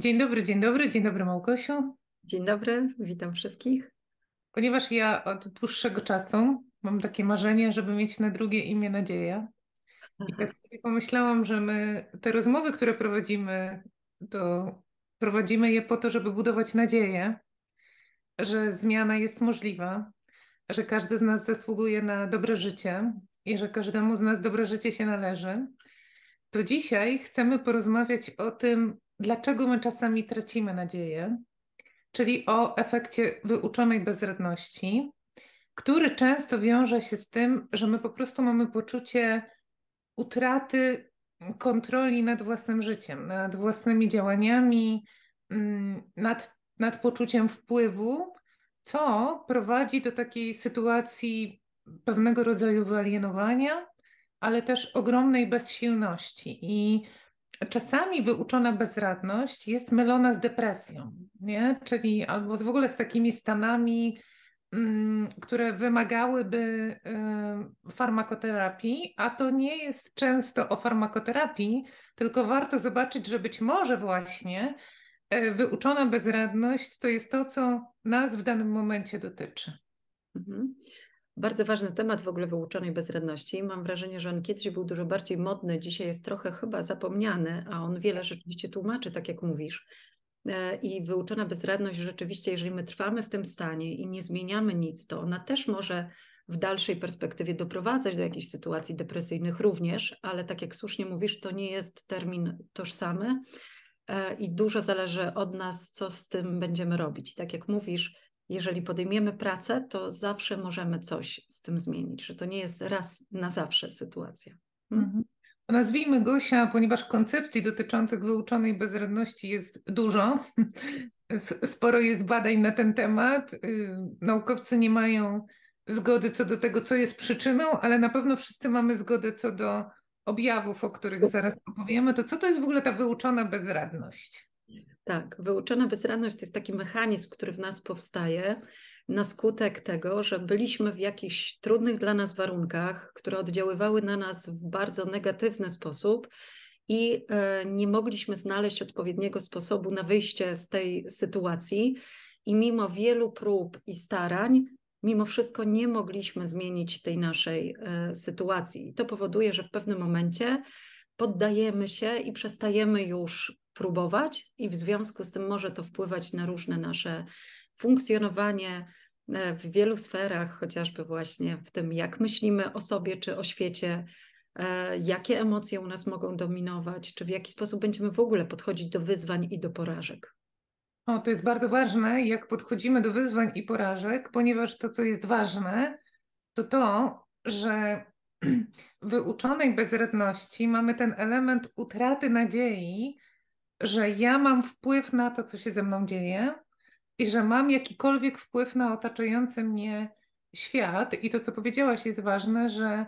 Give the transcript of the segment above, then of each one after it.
Dzień dobry, dzień dobry, dzień dobry Małgosiu. Dzień dobry, witam wszystkich. Ponieważ ja od dłuższego czasu mam takie marzenie, żeby mieć na drugie imię nadzieja. I tak sobie pomyślałam, że my te rozmowy, które prowadzimy, to prowadzimy je po to, żeby budować nadzieję, że zmiana jest możliwa, że każdy z nas zasługuje na dobre życie i że każdemu z nas dobre życie się należy. To dzisiaj chcemy porozmawiać o tym, dlaczego my czasami tracimy nadzieję, czyli o efekcie wyuczonej bezradności, który często wiąże się z tym, że my po prostu mamy poczucie utraty kontroli nad własnym życiem, nad własnymi działaniami, mm, nad, nad poczuciem wpływu, co prowadzi do takiej sytuacji pewnego rodzaju wyalienowania, ale też ogromnej bezsilności. I czasami wyuczona bezradność jest mylona z depresją, nie? czyli albo w ogóle z takimi stanami, mm, które wymagałyby y, farmakoterapii, a to nie jest często o farmakoterapii, tylko warto zobaczyć, że być może właśnie y, wyuczona bezradność to jest to, co nas w danym momencie dotyczy. Mhm bardzo ważny temat w ogóle wyuczonej bezradności. Mam wrażenie, że on kiedyś był dużo bardziej modny, dzisiaj jest trochę chyba zapomniany, a on wiele rzeczywiście tłumaczy, tak jak mówisz. E, I wyuczona bezradność rzeczywiście, jeżeli my trwamy w tym stanie i nie zmieniamy nic, to ona też może w dalszej perspektywie doprowadzać do jakichś sytuacji depresyjnych również, ale tak jak słusznie mówisz, to nie jest termin tożsamy e, i dużo zależy od nas, co z tym będziemy robić. I tak jak mówisz, jeżeli podejmiemy pracę, to zawsze możemy coś z tym zmienić, że to nie jest raz na zawsze sytuacja. Mhm. mhm. Nazwijmy Gosia, ponieważ koncepcji dotyczących wyuczonej bezradności jest dużo. Sporo jest badań na ten temat. Y, naukowcy nie mają zgody co do tego, co jest przyczyną, ale na pewno wszyscy mamy zgodę co do objawów, o których zaraz opowiemy. To co to jest w ogóle ta wyuczona bezradność? Tak, wyuczona bezradność to jest taki mechanizm, który w nas powstaje na skutek tego, że byliśmy w jakichś trudnych dla nas warunkach, które oddziaływały na nas w bardzo negatywny sposób i e, nie mogliśmy znaleźć odpowiedniego sposobu na wyjście z tej sytuacji. I mimo wielu prób i starań, mimo wszystko nie mogliśmy zmienić tej naszej e, sytuacji. I to powoduje, że w pewnym momencie poddajemy się i przestajemy już próbować i w związku z tym może to wpływać na różne nasze funkcjonowanie e, w wielu sferach, chociażby właśnie w tym, jak myślimy o sobie czy o świecie, e, jakie emocje u nas mogą dominować, czy w jaki sposób będziemy w ogóle podchodzić do wyzwań i do porażek. O, to jest bardzo ważne, jak podchodzimy do wyzwań i porażek, ponieważ to, co jest ważne, to to, że w uczonej bezradności mamy ten element utraty nadziei, że ja mam wpływ na to, co się ze mną dzieje i że mam jakikolwiek wpływ na otaczający mnie świat. I to, co powiedziałaś, jest ważne, że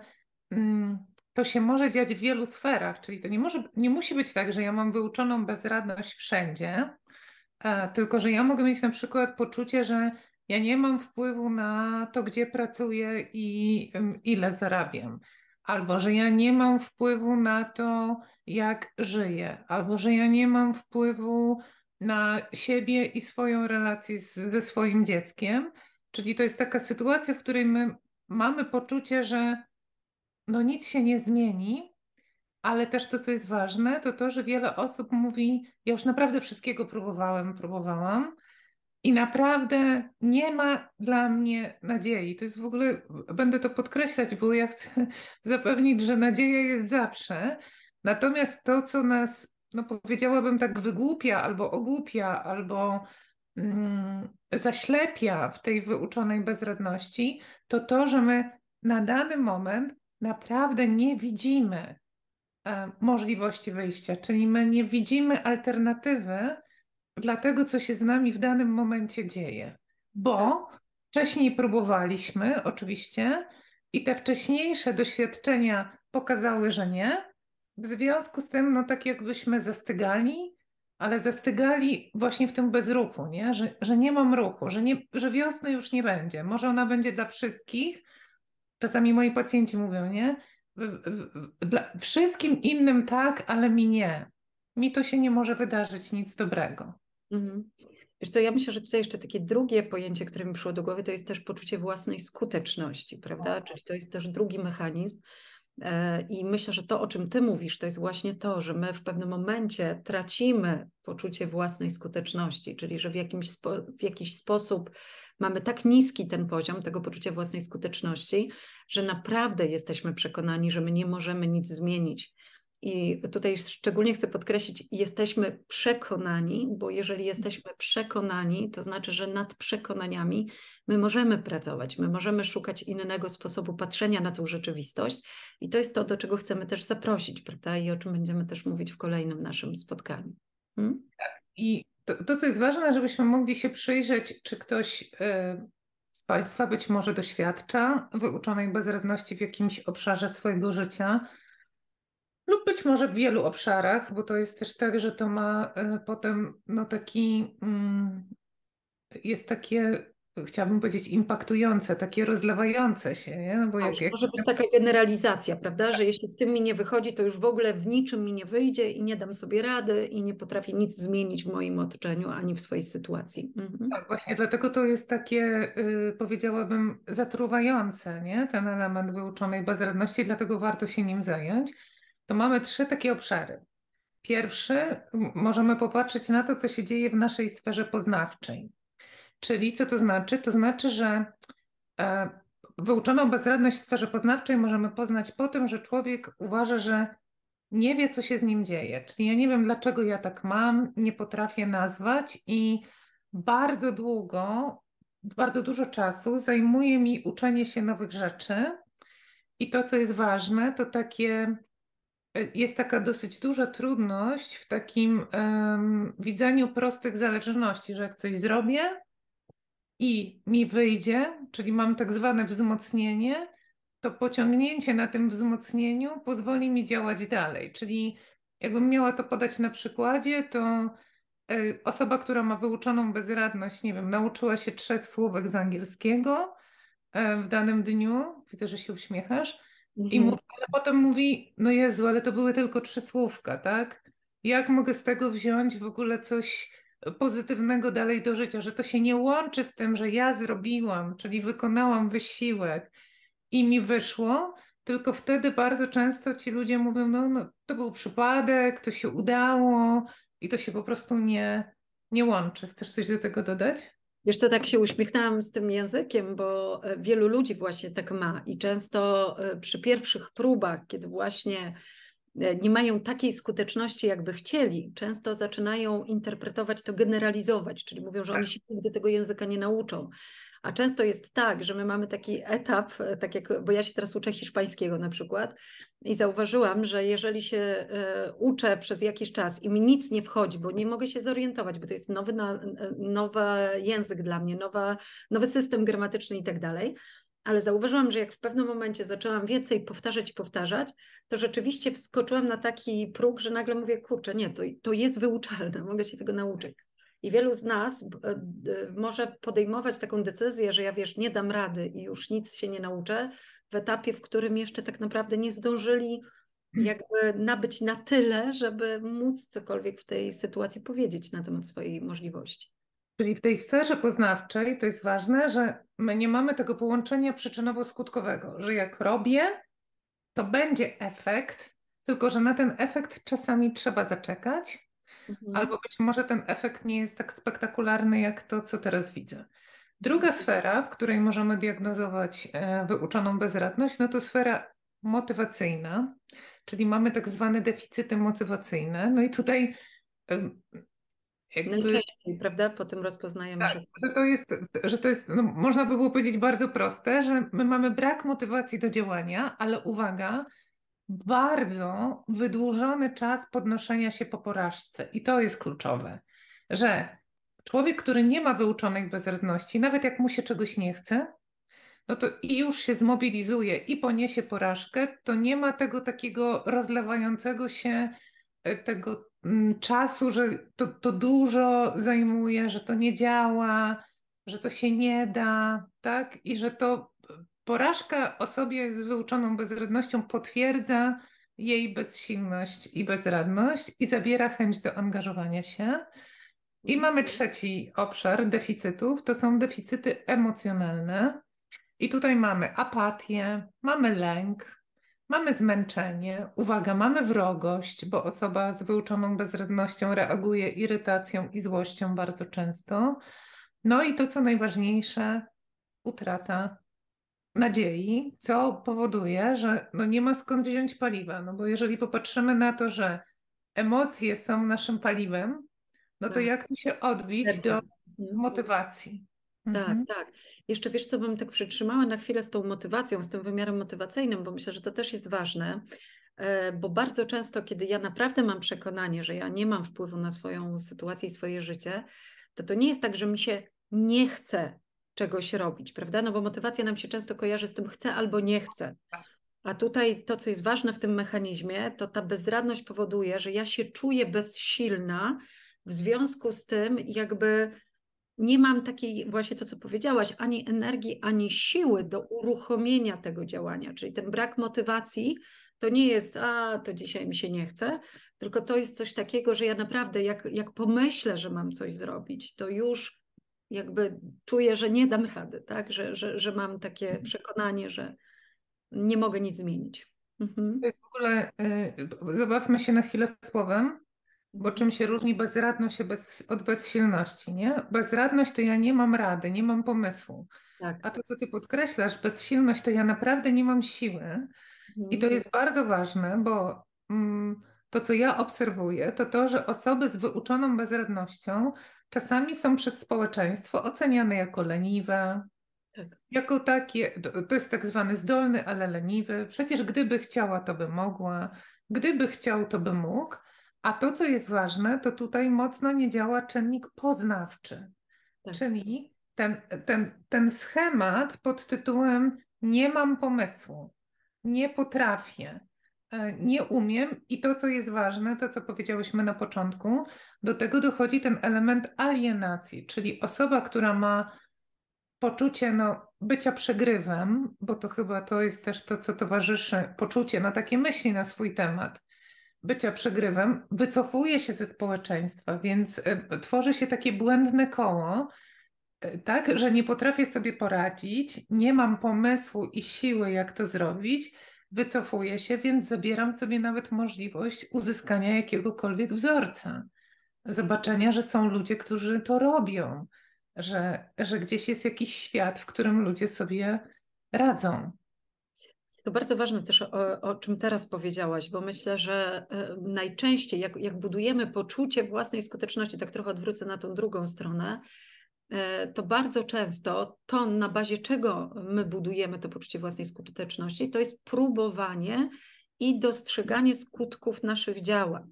mm, to się może dziać w wielu sferach, czyli to nie, może, nie musi być tak, że ja mam wyuczoną bezradność wszędzie, a, e, tylko że ja mogę mieć na przykład poczucie, że ja nie mam wpływu na to, gdzie pracuję i mm, ile zarabiam albo że ja nie mam wpływu na to, jak żyję, albo że ja nie mam wpływu na siebie i swoją relację z, ze swoim dzieckiem. Czyli to jest taka sytuacja, w której my mamy poczucie, że no nic się nie zmieni, ale też to, co jest ważne, to to, że wiele osób mówi: Ja już naprawdę wszystkiego próbowałem, próbowałam, i naprawdę nie ma dla mnie nadziei. To jest w ogóle, będę to podkreślać, bo ja chcę zapewnić, że nadzieja jest zawsze. Natomiast to, co nas, no powiedziałabym, tak wygłupia albo ogłupia, albo mm, zaślepia w tej wyuczonej bezradności, to to, że my na dany moment naprawdę nie widzimy e, możliwości wyjścia, czyli my nie widzimy alternatywy dla tego, co się z nami w danym momencie dzieje. Bo wcześniej próbowaliśmy, oczywiście, i te wcześniejsze doświadczenia pokazały, że nie. W związku z tym, no tak jakbyśmy zastygali, ale zastygali właśnie w tym bezruchu, nie? Że, że nie mam ruchu, że, nie, że wiosny już nie będzie. Może ona będzie dla wszystkich. Czasami moi pacjenci mówią, nie? Dla wszystkim innym tak, ale mi nie. Mi to się nie może wydarzyć nic dobrego. Mhm. Wiesz co, ja myślę, że tutaj jeszcze takie drugie pojęcie, które mi przyszło do głowy, to jest też poczucie własnej skuteczności, prawda? Tak. Czyli to jest też drugi mechanizm. E, I myślę, że to, o czym ty mówisz, to jest właśnie to, że my w pewnym momencie tracimy poczucie własnej skuteczności, czyli że w, jakimś spo, w jakiś sposób mamy tak niski ten poziom tego poczucia własnej skuteczności, że naprawdę jesteśmy przekonani, że my nie możemy nic zmienić i tutaj szczególnie chcę podkreślić, jesteśmy przekonani, bo jeżeli jesteśmy przekonani, to znaczy, że nad przekonaniami my możemy pracować, my możemy szukać innego sposobu patrzenia na tą rzeczywistość. I to jest to, do czego chcemy też zaprosić, prawda? I o czym będziemy też mówić w kolejnym naszym spotkaniu. Hmm? Tak. I to, to, co jest ważne, żebyśmy mogli się przyjrzeć, czy ktoś. Yy z Państwa być może doświadcza wyuczonej bezradności w jakimś obszarze swojego życia, lub być może w wielu obszarach, bo to jest też tak, że to ma e, potem no taki, mm, jest takie, chciałabym powiedzieć, impaktujące, takie rozlewające się. Nie? No bo tak, jak, jak... Może być taka generalizacja, prawda, tak. że jeśli w tym mi nie wychodzi, to już w ogóle w niczym mi nie wyjdzie i nie dam sobie rady i nie potrafię nic zmienić w moim otoczeniu ani w swojej sytuacji. Mhm. Tak, właśnie dlatego to jest takie, y, powiedziałabym, zatruwające, nie? ten element wyuczonej bezradności, dlatego warto się nim zająć to mamy trzy takie obszary. Pierwszy, możemy popatrzeć na to, co się dzieje w naszej sferze poznawczej. Czyli co to znaczy? To znaczy, że e, wyuczoną bezradność w sferze poznawczej możemy poznać po tym, że człowiek uważa, że nie wie, co się z nim dzieje. Czyli ja nie wiem, dlaczego ja tak mam, nie potrafię nazwać i bardzo długo, bardzo dużo czasu zajmuje mi uczenie się nowych rzeczy. I to, co jest ważne, to takie jest taka dosyć duża trudność w takim um, widzeniu prostych zależności, że jak coś zrobię i mi wyjdzie, czyli mam tak zwane wzmocnienie, to pociągnięcie na tym wzmocnieniu pozwoli mi działać dalej. Czyli jakbym miała to podać na przykładzie, to y, osoba, która ma wyuczoną bezradność, nie wiem, nauczyła się trzech słówek z angielskiego y, w danym dniu, widzę, że się uśmiechasz Mhm. I mówi, ale potem mówi, no Jezu, ale to były tylko trzy słówka, tak? Jak mogę z tego wziąć w ogóle coś pozytywnego dalej do życia, że to się nie łączy z tym, że ja zrobiłam, czyli wykonałam wysiłek i mi wyszło, tylko wtedy bardzo często ci ludzie mówią, no, no to był przypadek, to się udało i to się po prostu nie, nie łączy. Chcesz coś do tego dodać? Wiesz co, tak się uśmiechnęłam z tym językiem, bo e, wielu ludzi właśnie tak ma i często e, przy pierwszych próbach, kiedy właśnie e, nie mają takiej skuteczności, jakby chcieli, często zaczynają interpretować to, generalizować, czyli mówią, że oni tak. się nigdy tego języka nie nauczą. A często jest tak, że my mamy taki etap, e, tak jak, bo ja się teraz uczę hiszpańskiego na przykład i zauważyłam, że jeżeli się e, uczę przez jakiś czas i mi nic nie wchodzi, bo nie mogę się zorientować, bo to jest nowy, e, nowy język dla mnie, nowa, nowy system gramatyczny i tak dalej, ale zauważyłam, że jak w pewnym momencie zaczęłam więcej powtarzać i powtarzać, to rzeczywiście wskoczyłam na taki próg, że nagle mówię, kurczę, nie, to, to jest wyuczalne, mogę się tego nauczyć. I wielu z nas e, e, może podejmować taką decyzję, że ja wiesz, nie dam rady i już nic się nie nauczę, w etapie, w którym jeszcze tak naprawdę nie zdążyli hmm. jakby nabyć na tyle, żeby móc cokolwiek w tej sytuacji powiedzieć na temat swojej możliwości. Czyli w tej sferze poznawczej to jest ważne, że my nie mamy tego połączenia przyczynowo-skutkowego, że jak robię, to będzie efekt, tylko że na ten efekt czasami trzeba zaczekać, Mhm. Albo być może ten efekt nie jest tak spektakularny jak to, co teraz widzę. Druga mhm. sfera, w której możemy diagnozować e, wyuczoną bezradność, no to sfera motywacyjna, czyli mamy tak zwane deficyty motywacyjne. No i tutaj no jakby... Najczęściej, prawda? Po tym rozpoznajemy, tak, że... że... to jest, że to jest no, można by było powiedzieć bardzo proste, że my mamy brak motywacji do działania, ale uwaga, bardzo wydłużony czas podnoszenia się po porażce. I to jest kluczowe, że człowiek, który nie ma wyuczonej bezradności, nawet jak mu się czegoś nie chce, no to i już się zmobilizuje i poniesie porażkę, to nie ma tego takiego rozlewającego się e, tego mm, czasu, że to, to dużo zajmuje, że to nie działa, że to się nie da, tak? I że to Porażka osobie z wyuczoną bezradnością potwierdza jej bezsilność i bezradność i zabiera chęć do angażowania się. I mamy mhm. trzeci obszar deficytów, to są deficyty emocjonalne. I tutaj mamy apatię, mamy lęk, mamy zmęczenie, uwaga, mamy wrogość, bo osoba z wyuczoną bezradnością reaguje irytacją i złością bardzo często. No i to, co najważniejsze, utrata nadziei, co powoduje, że no nie ma skąd wziąć paliwa. No bo jeżeli popatrzymy na to, że emocje są naszym paliwem, no to tak. jak tu się odbić do mhm. motywacji? Tak, mhm. tak. Jeszcze wiesz, co bym tak przytrzymała na chwilę z tą motywacją, z tym wymiarem motywacyjnym, bo myślę, że to też jest ważne, e, bo bardzo często, kiedy ja naprawdę mam przekonanie, że ja nie mam wpływu na swoją sytuację i swoje życie, to to nie jest tak, że mi się nie chce czegoś robić, prawda? No bo motywacja nam się często kojarzy z tym chcę albo nie chcę. A tutaj to, co jest ważne w tym mechanizmie, to ta bezradność powoduje, że ja się czuję bezsilna w związku z tym, jakby nie mam takiej, właśnie to, co powiedziałaś, ani energii, ani siły do uruchomienia tego działania. Czyli ten brak motywacji to nie jest, a to dzisiaj mi się nie chce, tylko to jest coś takiego, że ja naprawdę, jak, jak pomyślę, że mam coś zrobić, to już jakby czuję, że nie dam rady, tak? że, że, że mam takie mhm. przekonanie, że nie mogę nic zmienić. Mhm. To jest w ogóle, y, zabawmy się na chwilę słowem, bo mhm. czym się różni bezradność bez, od bezsilności, nie? Bezradność to ja nie mam rady, nie mam pomysłu. Tak. A to, co ty podkreślasz, bezsilność to ja naprawdę nie mam siły. Mhm. I to mhm. jest bardzo ważne, bo mm, to, co ja obserwuję, to to, że osoby z wyuczoną bezradnością czasami są przez społeczeństwo oceniane jako leniwe, tak. jako takie, to jest tak zwany zdolny, ale leniwy. Przecież gdyby chciała, to by mogła, gdyby chciał, to by mógł. A to, co jest ważne, to tutaj mocno nie działa czynnik poznawczy. Tak. Czyli ten, ten, ten schemat pod tytułem nie mam pomysłu, nie potrafię, E, nie umiem i to, co jest ważne, to co powiedziałyśmy na początku, do tego dochodzi ten element alienacji, czyli osoba, która ma poczucie no, bycia przegrywem, bo to chyba to jest też to, co towarzyszy, poczucie, no takie myśli na swój temat, bycia przegrywem, wycofuje się ze społeczeństwa, więc e, tworzy się takie błędne koło, e, tak, że nie potrafię sobie poradzić, nie mam pomysłu i siły, jak to zrobić, wycofuję się, więc zabieram sobie nawet możliwość uzyskania jakiegokolwiek wzorca, zobaczenia, że są ludzie, którzy to robią, że, że gdzieś jest jakiś świat, w którym ludzie sobie radzą. To bardzo ważne też, o, o, czym teraz powiedziałaś, bo myślę, że e, najczęściej, jak, jak budujemy poczucie własnej skuteczności, tak trochę odwrócę na tą drugą stronę, E, to bardzo często to, na bazie czego my budujemy to poczucie własnej skuteczności, to jest próbowanie i dostrzeganie skutków naszych działań.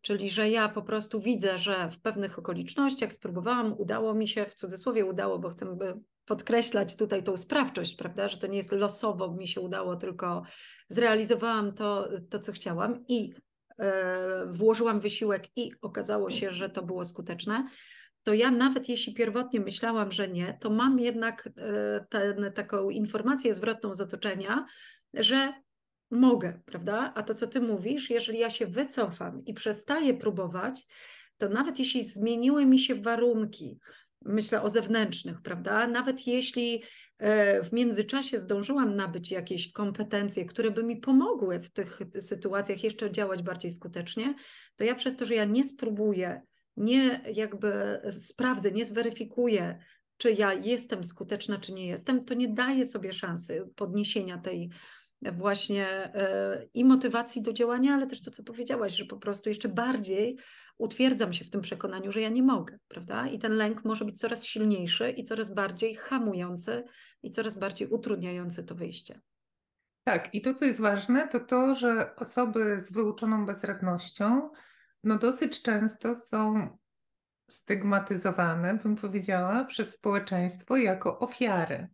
Czyli, że ja po prostu widzę, że w pewnych okolicznościach spróbowałam, udało mi się, w cudzysłowie udało, bo chcę podkreślać tutaj tą sprawczość, prawda, że to nie jest losowo mi się udało, tylko zrealizowałam to, to co chciałam i yy, włożyłam wysiłek i okazało się, że to było skuteczne to ja nawet jeśli pierwotnie myślałam, że nie, to mam jednak e, ten, taką informację zwrotną z otoczenia, że mogę, prawda? A to, co ty mówisz, jeżeli ja się wycofam i przestaję próbować, to nawet jeśli zmieniły mi się warunki, myślę o zewnętrznych, prawda? Nawet jeśli e, w międzyczasie zdążyłam nabyć jakieś kompetencje, które by mi pomogły w tych sytuacjach jeszcze działać bardziej skutecznie, to ja przez to, że ja nie spróbuję nie jakby sprawdzę, nie zweryfikuję, czy ja jestem skuteczna, czy nie jestem, to nie daję sobie szansy podniesienia tej właśnie e, i motywacji do działania, ale też to, co powiedziałaś, że po prostu jeszcze bardziej utwierdzam się w tym przekonaniu, że ja nie mogę, prawda? I ten lęk może być coraz silniejszy i coraz bardziej hamujący i coraz bardziej utrudniający to wyjście. Tak, i to, co jest ważne, to to, że osoby z wyuczoną bezradnością no dosyć często są stygmatyzowane, bym powiedziała, przez społeczeństwo jako ofiary.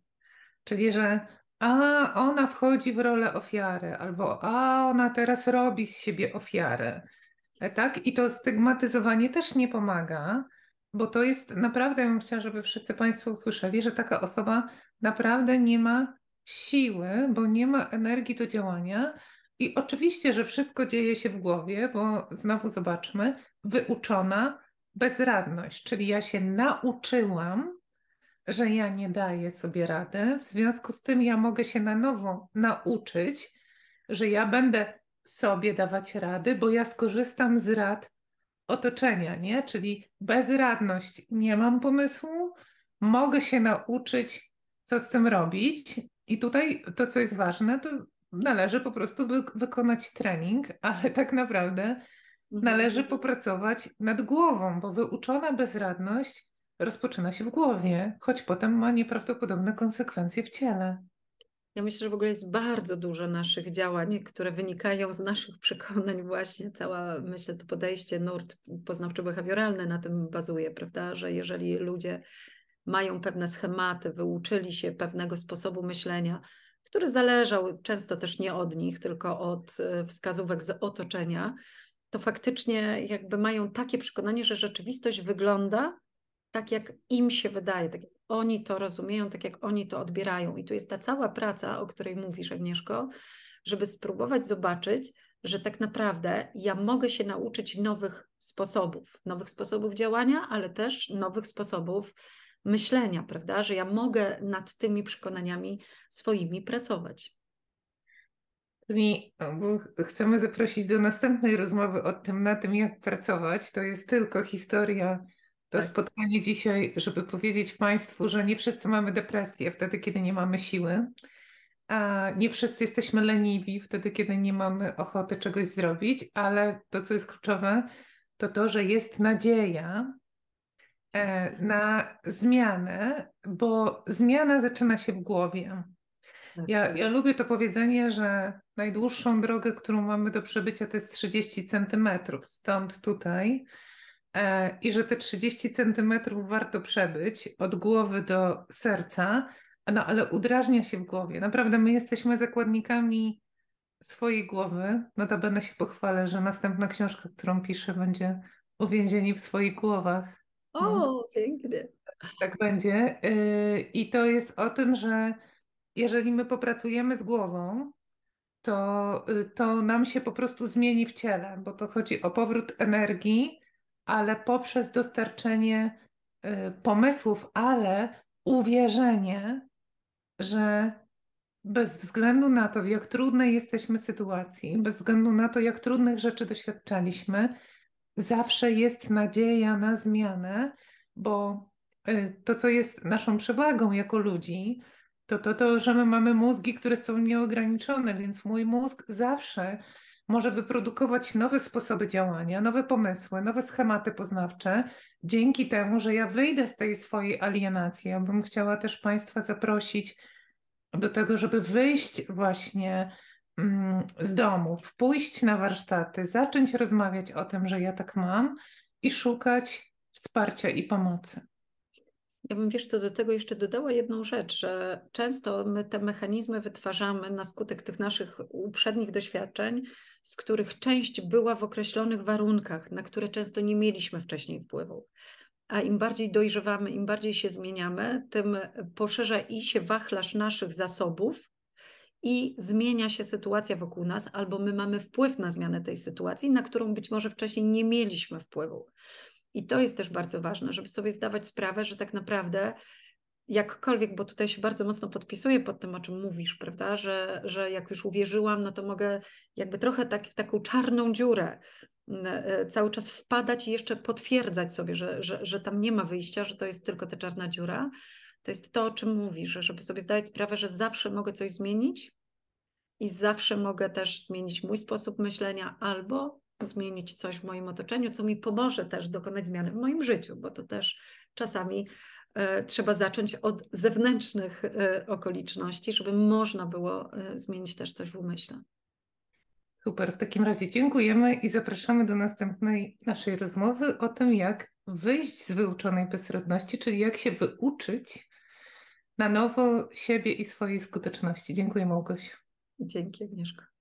Czyli, że a ona wchodzi w rolę ofiary, albo a ona teraz robi z siebie ofiarę. E, tak? I to stygmatyzowanie też nie pomaga, bo to jest naprawdę, ja bym chciała, żeby wszyscy Państwo usłyszeli, że taka osoba naprawdę nie ma siły, bo nie ma energii do działania, i oczywiście, że wszystko dzieje się w głowie, bo znowu zobaczmy, wyuczona bezradność, czyli ja się nauczyłam, że ja nie daję sobie rady, w związku z tym ja mogę się na nowo nauczyć, że ja będę sobie dawać rady, bo ja skorzystam z rad otoczenia, nie? Czyli bezradność, nie mam pomysłu, mogę się nauczyć, co z tym robić. I tutaj to, co jest ważne, to Należy po prostu wy wykonać trening, ale tak naprawdę mhm. należy popracować nad głową, bo wyuczona bezradność rozpoczyna się w głowie, choć potem ma nieprawdopodobne konsekwencje w ciele. Ja myślę, że w ogóle jest bardzo dużo naszych działań, które wynikają z naszych przekonań, właśnie cała, myślę, to podejście nurt poznawczo-behawioralne na tym bazuje, prawda? Że jeżeli ludzie mają pewne schematy, wyuczyli się pewnego sposobu myślenia, który zależał często też nie od nich, tylko od e, wskazówek z otoczenia, to faktycznie jakby mają takie przekonanie, że rzeczywistość wygląda tak, jak im się wydaje, tak jak oni to rozumieją, tak jak oni to odbierają. I tu jest ta cała praca, o której mówisz, Agnieszko, żeby spróbować zobaczyć, że tak naprawdę ja mogę się nauczyć nowych sposobów, nowych sposobów działania, ale też nowych sposobów myślenia, prawda? Że ja mogę nad tymi przekonaniami swoimi pracować. Czyli chcemy zaprosić do następnej rozmowy o tym, na tym, jak pracować. To jest tylko historia, to tak. spotkanie dzisiaj, żeby powiedzieć Państwu, że nie wszyscy mamy depresję wtedy, kiedy nie mamy siły. A nie wszyscy jesteśmy leniwi wtedy, kiedy nie mamy ochoty czegoś zrobić, ale to, co jest kluczowe, to to, że jest nadzieja, E, na zmianę, bo zmiana zaczyna się w głowie. Tak, ja, tak. ja lubię to powiedzenie, że najdłuższą drogę, którą mamy do przebycia, to jest 30 centymetrów, stąd tutaj. E, I że te 30 centymetrów warto przebyć od głowy do serca, no ale udrażnia się w głowie. Naprawdę, my jesteśmy zakładnikami swojej głowy. Notabene się pochwalę, że następna książka, którą piszę, będzie Uwięzieni w swoich głowach o, no. pięknie. Tak będzie. Y, I to jest o tym, że jeżeli my popracujemy z głową, to, y, to nam się po prostu zmieni w ciele, bo to chodzi o powrót energii, ale poprzez dostarczenie y, pomysłów, ale uwierzenie, że bez względu na to, w jak trudnej jesteśmy sytuacji, bez względu na to, jak trudnych rzeczy doświadczaliśmy, zawsze jest nadzieja na zmianę, bo y, to, co jest naszą przewagą jako ludzi, to to, to że my mamy mózgi, które są nieograniczone, więc mój mózg zawsze może wyprodukować nowe sposoby działania, nowe pomysły, nowe schematy poznawcze, dzięki temu, że ja wyjdę z tej swojej alienacji. Ja bym chciała też Państwa zaprosić do tego, żeby wyjść właśnie Mm, z domów, pójść na warsztaty, zacząć rozmawiać o tym, że ja tak mam i szukać wsparcia i pomocy. Ja bym wiesz, co do tego jeszcze dodała jedną rzecz, że często my te mechanizmy wytwarzamy na skutek tych naszych uprzednich doświadczeń, z których część była w określonych warunkach, na które często nie mieliśmy wcześniej wpływu. A im bardziej dojrzewamy, im bardziej się zmieniamy, tym poszerza i się wachlarz naszych zasobów, i zmienia się sytuacja wokół nas, albo my mamy wpływ na zmianę tej sytuacji, na którą być może wcześniej nie mieliśmy wpływu. I to jest też bardzo ważne, żeby sobie zdawać sprawę, że tak naprawdę jakkolwiek, bo tutaj się bardzo mocno podpisuję pod tym, o czym mówisz, prawda, że, że jak już uwierzyłam, no to mogę jakby trochę tak, w taką czarną dziurę mm, e, cały czas wpadać i jeszcze potwierdzać sobie, że, że, że tam nie ma wyjścia, że to jest tylko ta czarna dziura, to jest to, o czym mówisz, żeby sobie zdawać sprawę, że zawsze mogę coś zmienić i zawsze mogę też zmienić mój sposób myślenia albo zmienić coś w moim otoczeniu, co mi pomoże też dokonać zmiany w moim życiu, bo to też czasami e, trzeba zacząć od zewnętrznych e, okoliczności, żeby można było e, zmienić też coś w umyśle. Super, w takim razie dziękujemy i zapraszamy do następnej naszej rozmowy o tym, jak wyjść z wyuczonej bezrodności, czyli jak się wyuczyć na nowo siebie i swojej skuteczności. Dziękuję, Małgosiu. Dzięki, Agnieszka.